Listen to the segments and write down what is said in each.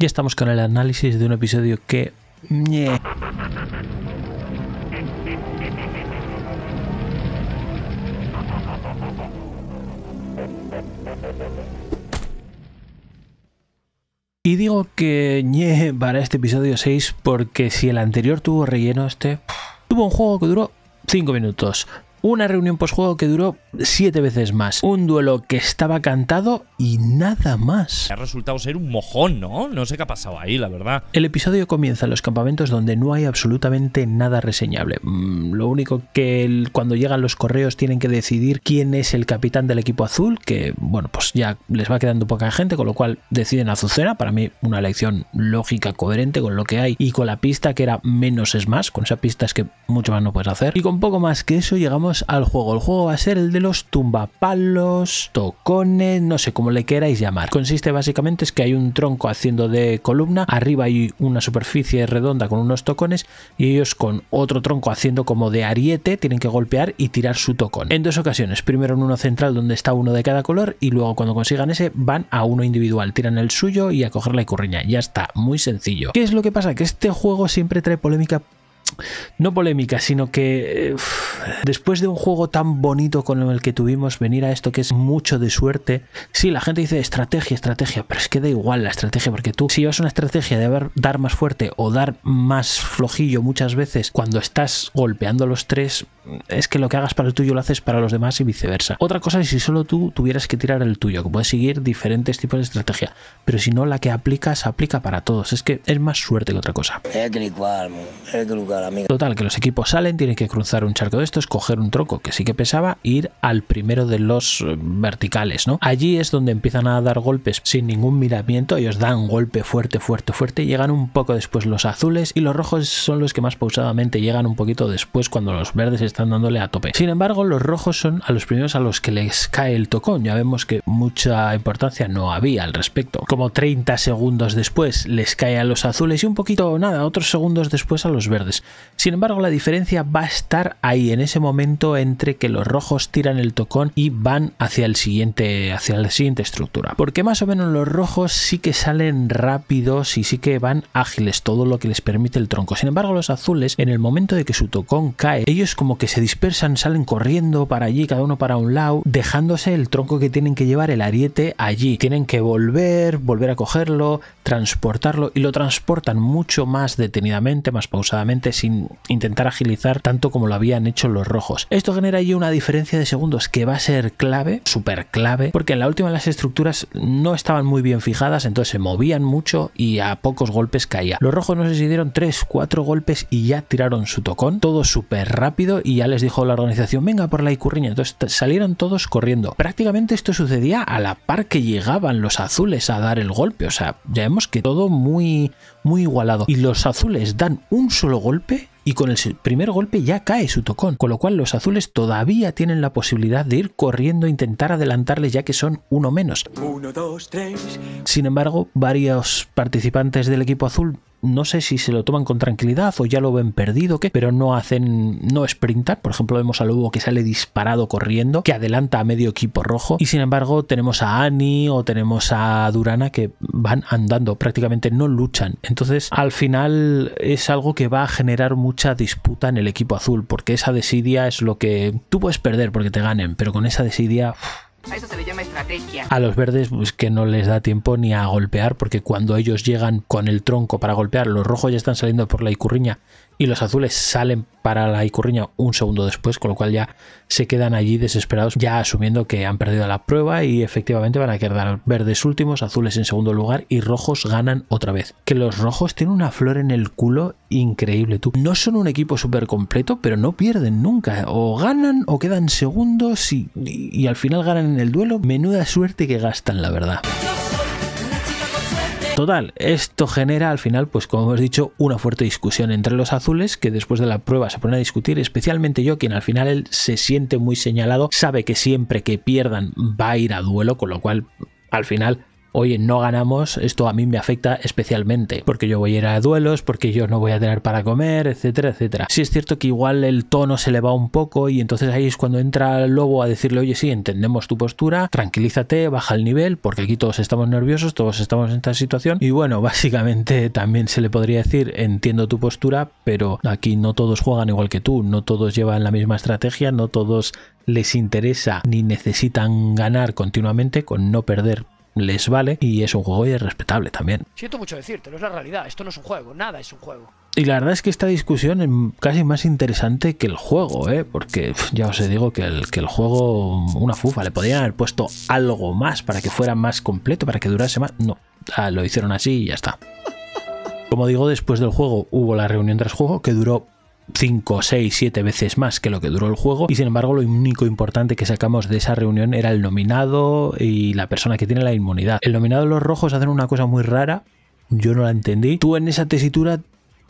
Ya estamos con el análisis de un episodio que... ñe Y digo que ñe para este episodio 6 porque si el anterior tuvo relleno, este tuvo un juego que duró 5 minutos. Una reunión juego que duró siete veces más. Un duelo que estaba cantado y nada más. Ha resultado ser un mojón, ¿no? No sé qué ha pasado ahí, la verdad. El episodio comienza en los campamentos donde no hay absolutamente nada reseñable. Mm, lo único que cuando llegan los correos tienen que decidir quién es el capitán del equipo azul, que bueno, pues ya les va quedando poca gente, con lo cual deciden Azucena. Para mí, una elección lógica, coherente con lo que hay y con la pista que era menos es más. Con esa pista es que mucho más no puedes hacer. Y con poco más que eso llegamos al juego. El juego va a ser el de los tumbapalos, tocones, no sé cómo le queráis llamar. Consiste básicamente es que hay un tronco haciendo de columna, arriba hay una superficie redonda con unos tocones y ellos con otro tronco haciendo como de ariete tienen que golpear y tirar su tocón. En dos ocasiones, primero en uno central donde está uno de cada color y luego cuando consigan ese van a uno individual, tiran el suyo y a coger la curriña. Ya está, muy sencillo. ¿Qué es lo que pasa? Que este juego siempre trae polémica no polémica, sino que eh, después de un juego tan bonito con el que tuvimos, venir a esto que es mucho de suerte. Sí, la gente dice estrategia, estrategia, pero es que da igual la estrategia, porque tú, si llevas una estrategia de dar más fuerte o dar más flojillo muchas veces cuando estás golpeando a los tres, es que lo que hagas para el tuyo lo haces para los demás y viceversa. Otra cosa es si solo tú tuvieras que tirar el tuyo, que puedes seguir diferentes tipos de estrategia, pero si no, la que aplicas aplica para todos. Es que es más suerte que otra cosa. que igual, es Total, que los equipos salen, tienen que cruzar un charco de estos, coger un troco que sí que pesaba, ir al primero de los eh, verticales, ¿no? Allí es donde empiezan a dar golpes sin ningún miramiento, ellos dan golpe fuerte, fuerte, fuerte, llegan un poco después los azules y los rojos son los que más pausadamente llegan un poquito después cuando los verdes están dándole a tope. Sin embargo, los rojos son a los primeros a los que les cae el tocón, ya vemos que mucha importancia no había al respecto. Como 30 segundos después les cae a los azules y un poquito nada, otros segundos después a los verdes. Sin embargo, la diferencia va a estar ahí, en ese momento entre que los rojos tiran el tocón y van hacia, el siguiente, hacia la siguiente estructura. Porque más o menos los rojos sí que salen rápidos y sí que van ágiles, todo lo que les permite el tronco. Sin embargo, los azules, en el momento de que su tocón cae, ellos como que se dispersan, salen corriendo para allí, cada uno para un lado, dejándose el tronco que tienen que llevar el ariete allí. Tienen que volver, volver a cogerlo, transportarlo y lo transportan mucho más detenidamente, más pausadamente, sin intentar agilizar tanto como lo habían hecho los rojos. Esto genera allí una diferencia de segundos que va a ser clave, súper clave, porque en la última las estructuras no estaban muy bien fijadas, entonces se movían mucho y a pocos golpes caía. Los rojos no sé si 3, 4 golpes y ya tiraron su tocón, todo súper rápido y ya les dijo la organización, venga por la icurriña, entonces salieron todos corriendo. Prácticamente esto sucedía a la par que llegaban los azules a dar el golpe, o sea, ya vemos que todo muy, muy igualado. Y los azules dan un solo golpe y con el primer golpe ya cae su tocón, con lo cual los azules todavía tienen la posibilidad de ir corriendo e intentar adelantarles ya que son uno menos. Sin embargo, varios participantes del equipo azul no sé si se lo toman con tranquilidad o ya lo ven perdido, ¿qué? pero no hacen, no sprintan. Por ejemplo, vemos a Lugo que sale disparado corriendo, que adelanta a medio equipo rojo. Y sin embargo, tenemos a Annie o tenemos a Durana que van andando, prácticamente no luchan. Entonces, al final es algo que va a generar mucha disputa en el equipo azul, porque esa desidia es lo que tú puedes perder porque te ganen, pero con esa desidia. A eso se le llama estrategia. A los verdes pues que no les da tiempo ni a golpear porque cuando ellos llegan con el tronco para golpear, los rojos ya están saliendo por la icurriña y los azules salen para la Icurriña un segundo después, con lo cual ya se quedan allí desesperados, ya asumiendo que han perdido la prueba y efectivamente van a quedar verdes últimos, azules en segundo lugar y rojos ganan otra vez. Que los rojos tienen una flor en el culo increíble, tú. No son un equipo súper completo, pero no pierden nunca. O ganan o quedan segundos y, y, y al final ganan en el duelo. Menuda suerte que gastan, la verdad. Total, esto genera al final, pues como hemos dicho, una fuerte discusión entre los azules que después de la prueba se pone a discutir, especialmente yo, quien al final él se siente muy señalado, sabe que siempre que pierdan va a ir a duelo, con lo cual al final oye, no ganamos, esto a mí me afecta especialmente, porque yo voy a ir a duelos, porque yo no voy a tener para comer, etcétera, etcétera. Sí es cierto que igual el tono se le va un poco y entonces ahí es cuando entra el lobo a decirle, oye, sí, entendemos tu postura, tranquilízate, baja el nivel, porque aquí todos estamos nerviosos, todos estamos en esta situación. Y bueno, básicamente también se le podría decir, entiendo tu postura, pero aquí no todos juegan igual que tú, no todos llevan la misma estrategia, no todos les interesa ni necesitan ganar continuamente con no perder les vale y es un juego respetable también. Siento mucho decirte, no es la realidad, esto no es un juego, nada es un juego. Y la verdad es que esta discusión es casi más interesante que el juego, ¿eh? porque ya os digo que el, que el juego, una fufa, le podrían haber puesto algo más para que fuera más completo, para que durase más. No, ah, lo hicieron así y ya está. Como digo, después del juego hubo la reunión tras juego que duró 5, 6, 7 veces más que lo que duró el juego y sin embargo lo único importante que sacamos de esa reunión era el nominado y la persona que tiene la inmunidad. El nominado de los rojos hacen una cosa muy rara, yo no la entendí. Tú en esa tesitura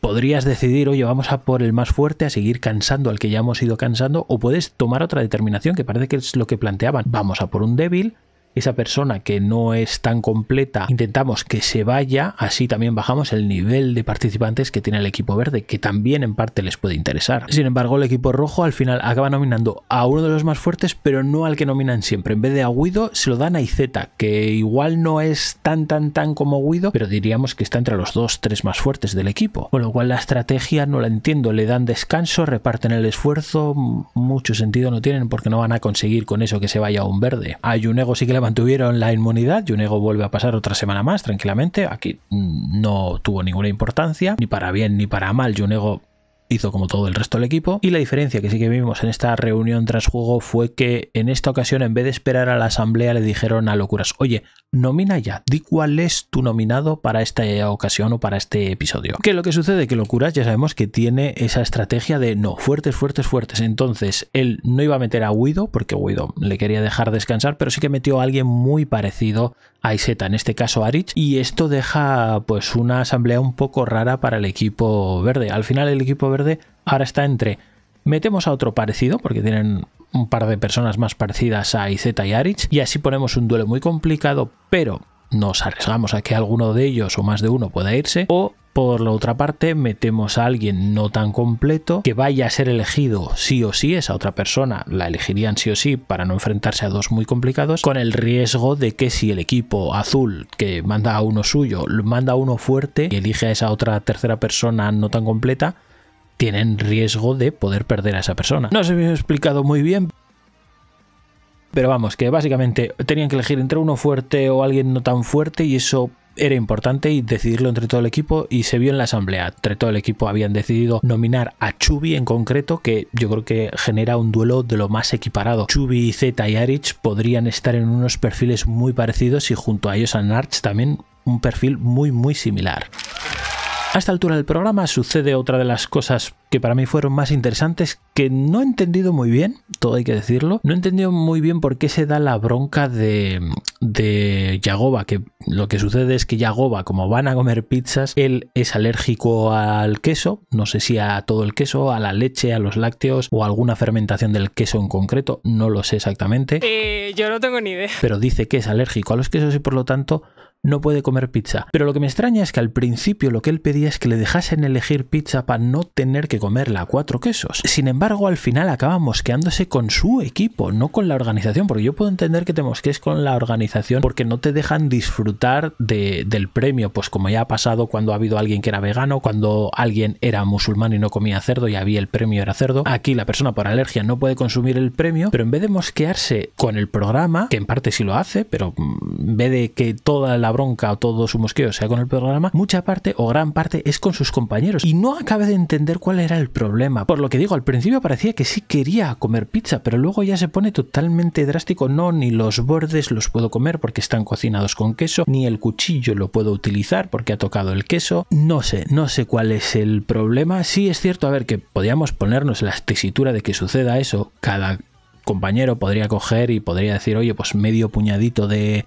podrías decidir, oye, vamos a por el más fuerte, a seguir cansando al que ya hemos ido cansando, o puedes tomar otra determinación, que parece que es lo que planteaban. Vamos a por un débil, esa persona que no es tan completa, intentamos que se vaya, así también bajamos el nivel de participantes que tiene el equipo verde, que también en parte les puede interesar. Sin embargo, el equipo rojo al final acaba nominando a uno de los más fuertes, pero no al que nominan siempre. En vez de a Guido, se lo dan a Izeta, que igual no es tan tan tan como Guido, pero diríamos que está entre los dos, tres más fuertes del equipo. Con lo cual la estrategia no la entiendo, le dan descanso, reparten el esfuerzo, mucho sentido no tienen porque no van a conseguir con eso que se vaya a un verde. Hay un ego sí que mantuvieron la inmunidad. Yunego vuelve a pasar otra semana más tranquilamente. Aquí mm, no tuvo ninguna importancia. Ni para bien ni para mal, Yunego hizo como todo el resto del equipo. Y la diferencia que sí que vimos en esta reunión tras juego fue que en esta ocasión, en vez de esperar a la asamblea, le dijeron a locuras: Oye, nomina ya, di cuál es tu nominado para esta ocasión o para este episodio. Que lo que sucede que locuras ya sabemos que tiene esa estrategia de no, fuertes, fuertes, fuertes. Entonces él no iba a meter a Guido porque Guido le quería dejar descansar, pero sí que metió a alguien muy parecido Z en este caso Arich, y esto deja pues una asamblea un poco rara para el equipo verde. Al final el equipo verde ahora está entre metemos a otro parecido, porque tienen un par de personas más parecidas a Aizeta y Arich, y así ponemos un duelo muy complicado, pero nos arriesgamos a que alguno de ellos o más de uno pueda irse, o por la otra parte, metemos a alguien no tan completo que vaya a ser elegido sí o sí, esa otra persona la elegirían sí o sí para no enfrentarse a dos muy complicados, con el riesgo de que si el equipo azul que manda a uno suyo, manda a uno fuerte y elige a esa otra tercera persona no tan completa, tienen riesgo de poder perder a esa persona. No se me ha explicado muy bien, pero vamos, que básicamente tenían que elegir entre uno fuerte o alguien no tan fuerte y eso era importante y decidirlo entre todo el equipo y se vio en la asamblea. Entre todo el equipo habían decidido nominar a Chubi en concreto, que yo creo que genera un duelo de lo más equiparado. Chubi, Zeta y Arich podrían estar en unos perfiles muy parecidos y junto a ellos a Narch también un perfil muy muy similar. A esta altura del programa sucede otra de las cosas que para mí fueron más interesantes, que no he entendido muy bien, todo hay que decirlo, no he entendido muy bien por qué se da la bronca de, de Yagoba, que lo que sucede es que Yagoba, como van a comer pizzas, él es alérgico al queso, no sé si a todo el queso, a la leche, a los lácteos o alguna fermentación del queso en concreto, no lo sé exactamente. Eh, yo no tengo ni idea. Pero dice que es alérgico a los quesos y por lo tanto no puede comer pizza. Pero lo que me extraña es que al principio lo que él pedía es que le dejasen elegir pizza para no tener que comerla a cuatro quesos. Sin embargo, al final acaba mosqueándose con su equipo, no con la organización, porque yo puedo entender que te mosquees con la organización porque no te dejan disfrutar del premio, pues como ya ha pasado cuando ha habido alguien que era vegano, cuando alguien era musulmán y no comía cerdo y había el premio era cerdo. Aquí la persona por alergia no puede consumir el premio, pero en vez de mosquearse con el programa, que en parte sí lo hace, pero mm, en vez de que toda la bronca o todo su mosqueo sea con el programa, mucha parte o gran parte es con sus compañeros. Y no acaba de entender cuál era el problema. Por lo que digo, al principio parecía que sí quería comer pizza, pero luego ya se pone totalmente drástico. No, ni los bordes los puedo comer porque están cocinados con queso, ni el cuchillo lo puedo utilizar porque ha tocado el queso. No sé, no sé cuál es el problema. Sí es cierto, a ver, que podíamos ponernos la tesitura de que suceda eso cada compañero podría coger y podría decir, oye, pues medio puñadito de,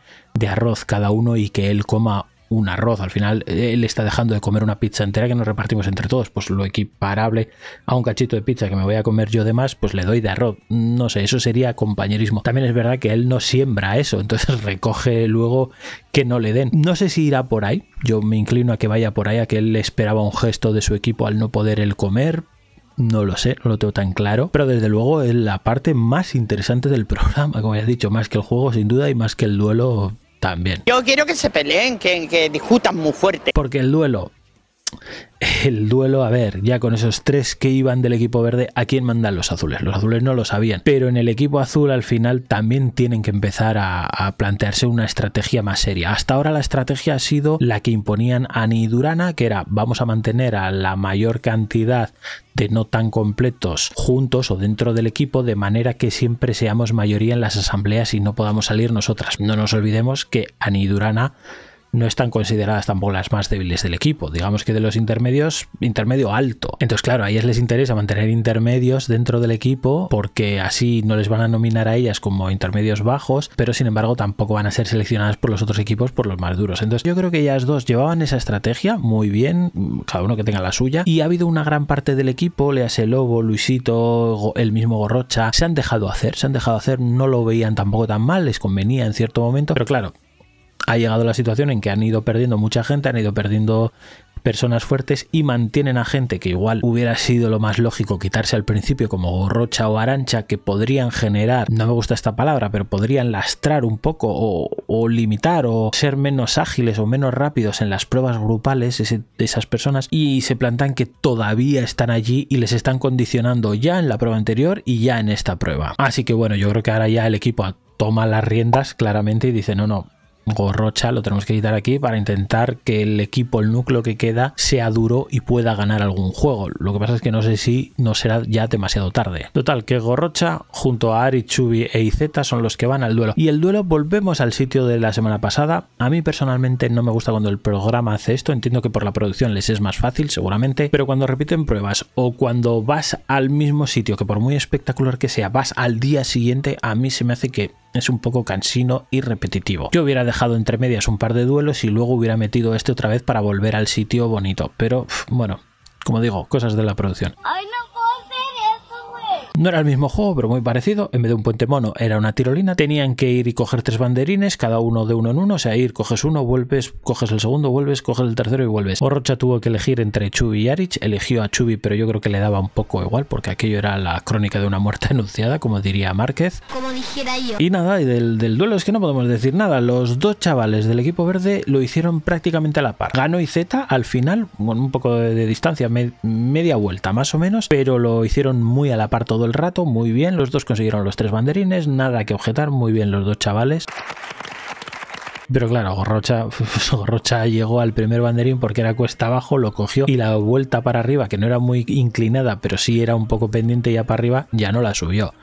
arroz cada uno y que él coma un arroz. Al final, eh, él está dejando de comer una pizza entera que nos repartimos entre todos. Pues lo equiparable a un cachito de pizza que me voy a comer yo de más, pues le doy de arroz. No sé, eso sería compañerismo. También es verdad que él no siembra eso, entonces recoge luego que no le den. No sé si irá por ahí. Yo me inclino a que vaya por ahí, a que él esperaba un gesto de su equipo al no poder él comer. No lo sé, no lo tengo tan claro, pero desde luego es la parte más interesante del programa, como ya he dicho, más que el juego sin duda y más que el duelo también. Yo quiero que se peleen, que, que discutan muy fuerte. Porque el duelo el duelo, a ver, ya con esos tres que iban del equipo verde, ¿a quién mandan los azules? Los azules no lo sabían, pero en el equipo azul al final también tienen que empezar a, plantearse una estrategia más seria. Hasta ahora la estrategia ha sido la que imponían Ani y Durana, que era vamos a mantener a la mayor cantidad de no tan completos juntos o dentro del equipo, de manera que siempre seamos mayoría en las asambleas y no podamos salir nosotras. No nos olvidemos que Ani Durana no están consideradas tampoco las más débiles del equipo, digamos que de los intermedios, intermedio alto. Entonces, claro, a ellas les interesa mantener intermedios dentro del equipo porque así no les van a nominar a ellas como intermedios bajos, pero sin embargo tampoco van a ser seleccionadas por los otros equipos por los más duros. Entonces, yo creo que ellas dos llevaban esa estrategia muy bien, cada uno que tenga la suya, y ha habido una gran parte del equipo, le Lobo, Luisito, el mismo Gorrocha, se han dejado hacer, se han dejado hacer, no lo veían tampoco tan mal, les convenía en cierto momento, pero claro, ha llegado la situación en que han ido perdiendo mucha gente, han ido perdiendo personas fuertes y mantienen a gente que igual hubiera sido lo más lógico quitarse al principio como gorrocha o arancha que podrían generar, no me gusta esta palabra, pero podrían lastrar un poco o, limitar o ser menos ágiles o menos rápidos en las pruebas grupales de esas personas y se plantan que todavía están allí y les están condicionando ya en la prueba anterior y ya en esta prueba. Así que bueno, yo creo que ahora ya el equipo toma las riendas claramente y dice no, no, Gorrocha, lo tenemos que quitar aquí para intentar que el equipo, el núcleo que queda, sea duro y pueda ganar algún juego. Lo que pasa es que no sé si no será ya demasiado tarde. Total, que Gorrocha junto a Ari, Chubi e Izeta son los que van al duelo. Y el duelo volvemos al sitio de la semana pasada. A mí personalmente no me gusta cuando el programa hace esto. Entiendo que por la producción les es más fácil, seguramente. Pero cuando repiten pruebas o cuando vas al mismo sitio, que por muy espectacular que sea, vas al día siguiente, a mí se me hace que es un poco cansino y repetitivo. Yo hubiera dejado entre medias un par de duelos y luego hubiera metido este otra vez para volver al sitio bonito, pero bueno, como digo, cosas de la producción. No era el mismo juego, pero muy parecido. En vez de un puente mono, era una tirolina. Tenían que ir y coger tres banderines, cada uno de uno en uno. O sea, ir, coges uno, vuelves, coges el segundo, vuelves, coges el tercero y vuelves. Orocha tuvo que elegir entre Chubi y Arich. Eligió a Chubi, pero yo creo que le daba un poco igual, porque aquello era la crónica de una muerte anunciada, como diría Márquez. Como dijera yo. Y nada, y del, duelo es que no podemos decir nada. Los dos chavales del equipo verde lo hicieron prácticamente a la par. Gano y Z al final, con un poco de, distancia, media vuelta más o menos, pero lo hicieron muy a la par todo el rato, muy bien, los dos consiguieron los tres banderines, nada que objetar, muy bien los dos chavales. Pero claro, Gorrocha, Gorrocha llegó al primer banderín porque era cuesta abajo, lo cogió y la vuelta para arriba, que no era muy inclinada, pero sí era un poco pendiente ya para arriba, ya no la subió.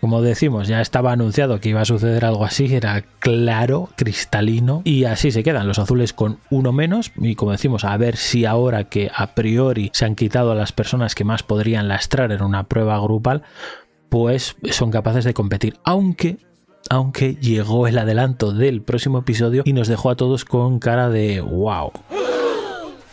Como decimos, ya estaba anunciado que iba a suceder algo así, era claro, cristalino, y así se quedan los azules con uno menos, y como decimos, a ver si ahora que a priori se han quitado a las personas que más podrían lastrar en una prueba grupal, pues son capaces de competir, aunque aunque llegó el adelanto del próximo episodio y nos dejó a todos con cara de wow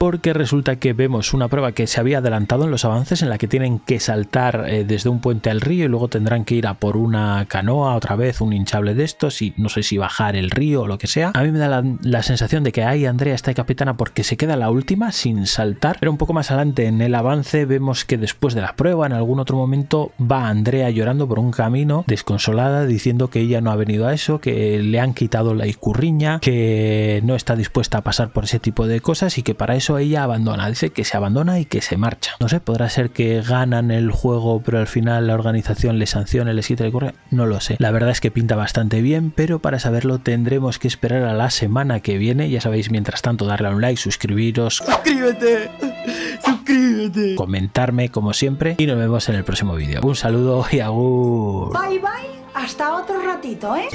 porque resulta que vemos una prueba que se había adelantado en los avances en la que tienen que saltar eh, desde un puente al río y luego tendrán que ir a por una canoa otra vez, un hinchable de estos y no sé si bajar el río o lo que sea. A mí me da la, sensación de que ahí Andrea está de capitana porque se queda la última sin saltar, pero un poco más adelante en el avance vemos que después de la prueba en algún otro momento va Andrea llorando por un camino desconsolada diciendo que ella no ha venido a eso, que le han quitado la escurriña que no está dispuesta a pasar por ese tipo de cosas y que para eso ella abandona, dice que se abandona y que se marcha. No sé, podrá ser que ganan el juego, pero al final la organización le sancione, les quita el correo, no lo sé. La verdad es que pinta bastante bien, pero para saberlo tendremos que esperar a la semana que viene. Ya sabéis, mientras tanto, darle a un like, suscribiros. ¡Suscríbete! ¡Suscríbete! Comentarme, como siempre, y nos vemos en el próximo vídeo. Un saludo y agur. Bye bye, hasta otro ratito, ¿eh?